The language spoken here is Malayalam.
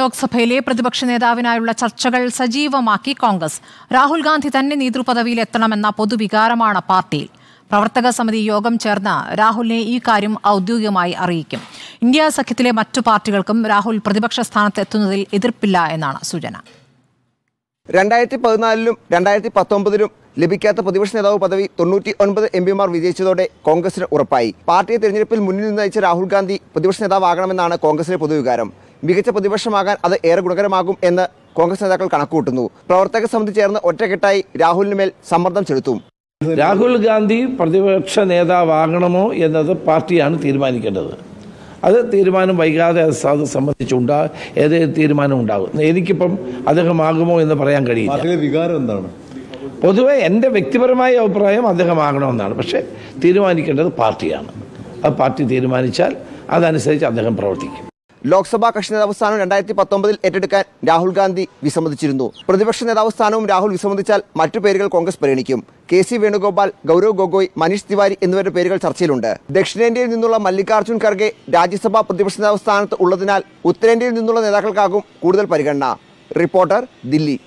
ലോക്സഭയിലെ പ്രതിപക്ഷ നേതാവിനായുള്ള ചർച്ചകൾ സജീവമാക്കി കോൺഗ്രസ് രാഹുൽ ഗാന്ധി തന്നെ നേതൃപദവിയിൽ എത്തണമെന്ന പൊതുവികാരമാണ് പാർട്ടിയിൽ പ്രവർത്തക സമിതി യോഗം ചേർന്ന് രാഹുലിനെ ഈ കാര്യം ഔദ്യോഗികമായി അറിയിക്കും ഇന്ത്യ സഖ്യത്തിലെ മറ്റു പാർട്ടികൾക്കും രാഹുൽ പ്രതിപക്ഷ സ്ഥാനത്ത് എത്തുന്നതിൽ എതിർപ്പില്ല എന്നാണ് സൂചന രണ്ടായിരത്തി പതിനാലിലും രണ്ടായിരത്തി പത്തൊമ്പതിലും ലഭിക്കാത്ത പ്രതിപക്ഷ നേതാവ് പദവി തൊണ്ണൂറ്റി ഒൻപത് എം പിമാർ വിജയിച്ചതോടെ കോൺഗ്രസിന് ഉറപ്പായി പാർട്ടിയെ തെരഞ്ഞെടുപ്പിൽ മുന്നിൽ നിന്ന് അയച്ച രാഹുൽ ഗാന്ധി പ്രതിപക്ഷ നേതാവാകണമെന്നാണ് കോൺഗ്രസിലെ പൊതുവികാരം മികച്ച പ്രതിപക്ഷമാകാൻ അത് ഏറെ ഗുണകരമാകും എന്ന് കോൺഗ്രസ് നേതാക്കൾ കണക്കുകൂട്ടുന്നു പ്രവർത്തക സമിതി ചേർന്ന് ഒറ്റക്കെട്ടായി രാഹുലിന് മേൽ സമ്മർദ്ദം ചെലുത്തും രാഹുൽ ഗാന്ധി പ്രതിപക്ഷ നേതാവാകണമോ എന്നത് പാർട്ടിയാണ് തീരുമാനിക്കേണ്ടത് അത് തീരുമാനം വൈകാതെ അത് സംബന്ധിച്ചുണ്ടാ ഏത് തീരുമാനം ഉണ്ടാകും എനിക്കിപ്പം അദ്ദേഹമാകുമോ എന്ന് പറയാൻ കഴിയില്ല വികാരം എന്താണ് പൊതുവെ എൻ്റെ വ്യക്തിപരമായ അഭിപ്രായം അദ്ദേഹമാകണമെന്നാണ് പക്ഷേ തീരുമാനിക്കേണ്ടത് പാർട്ടിയാണ് ആ പാർട്ടി തീരുമാനിച്ചാൽ അതനുസരിച്ച് അദ്ദേഹം പ്രവർത്തിക്കും ലോക്സഭാ കക്ഷി നേതാവ് സ്ഥാനം രണ്ടായിരത്തി പത്തൊമ്പതിൽ ഏറ്റെടുക്കാൻ രാഹുൽ ഗാന്ധി വിസമ്മതിച്ചിരുന്നു പ്രതിപക്ഷ നേതാവ് സ്ഥാനവും രാഹുൽ വിസമ്മതിച്ചാൽ മറ്റു പേരുകൾ കോൺഗ്രസ് പരിഗണിക്കും കെ സി വേണുഗോപാൽ ഗൗരവ് ഗൊഗോയ് മനീഷ് തിവാരി എന്നിവരുടെ പേരുകൾ ചർച്ചയിലുണ്ട് ദക്ഷിണേന്ത്യയിൽ നിന്നുള്ള മല്ലികാർജ്ജുൻ ഖർഗെ രാജ്യസഭാ പ്രതിപക്ഷ നേതാവ് സ്ഥാനത്ത് ഉള്ളതിനാൽ ഉത്തരേന്ത്യയിൽ നിന്നുള്ള നേതാക്കൾക്കാകും കൂടുതൽ പരിഗണന റിപ്പോർട്ടർ ദില്ലി